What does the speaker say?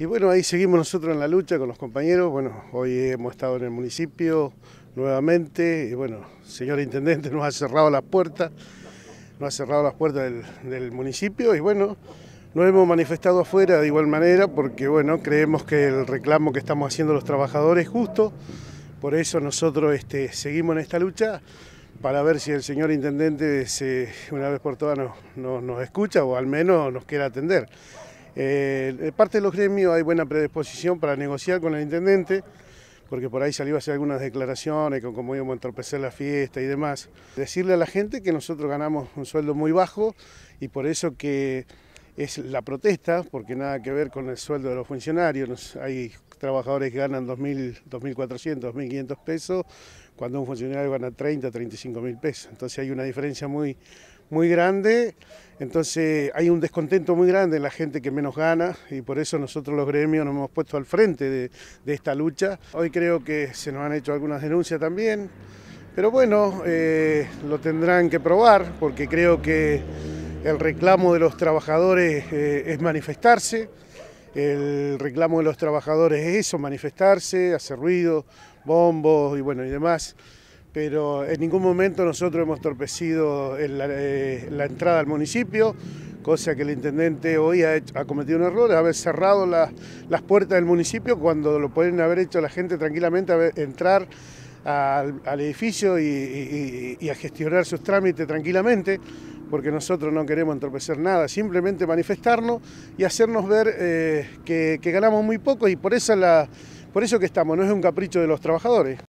Y bueno, ahí seguimos nosotros en la lucha con los compañeros. Bueno, hoy hemos estado en el municipio nuevamente. Y bueno, señor intendente nos ha cerrado las puertas, nos ha cerrado las puertas del, municipio. Y bueno, nos hemos manifestado afuera de igual manera porque, bueno, creemos que el reclamo que estamos haciendo los trabajadores es justo. Por eso nosotros este, seguimos en esta lucha para ver si el señor intendente se, una vez por todas nos, nos escucha o al menos nos quiere atender. Eh, de parte de los gremios hay buena predisposición para negociar con el intendente, porque por ahí salió a hacer algunas declaraciones con cómo íbamos a entorpecer la fiesta y demás. Decirle a la gente que nosotros ganamos un sueldo muy bajo y por eso que es la protesta, porque nada que ver con el sueldo de los funcionarios. Hay trabajadores que ganan 2.400, 2.500 pesos, cuando un funcionario gana 30, 35 mil pesos. Entonces hay una diferencia muy, muy grande. Entonces hay un descontento muy grande en la gente que menos gana y por eso nosotros los gremios nos hemos puesto al frente de, esta lucha. Hoy creo que se nos han hecho algunas denuncias también, pero bueno, eh, lo tendrán que probar porque creo que el reclamo de los trabajadores eh, es manifestarse, el reclamo de los trabajadores es eso, manifestarse, hacer ruido, bombos y bueno y demás. Pero en ningún momento nosotros hemos torpecido eh, la entrada al municipio, cosa que el intendente hoy ha, cometido un error, haber cerrado las puertas del municipio cuando lo pueden haber hecho la gente tranquilamente, a entrar al, edificio y, a gestionar sus trámites tranquilamente, porque nosotros no queremos entorpecer nada, simplemente manifestarnos y hacernos ver eh, que, ganamos muy poco y por eso, la, por eso que estamos, no es un capricho de los trabajadores.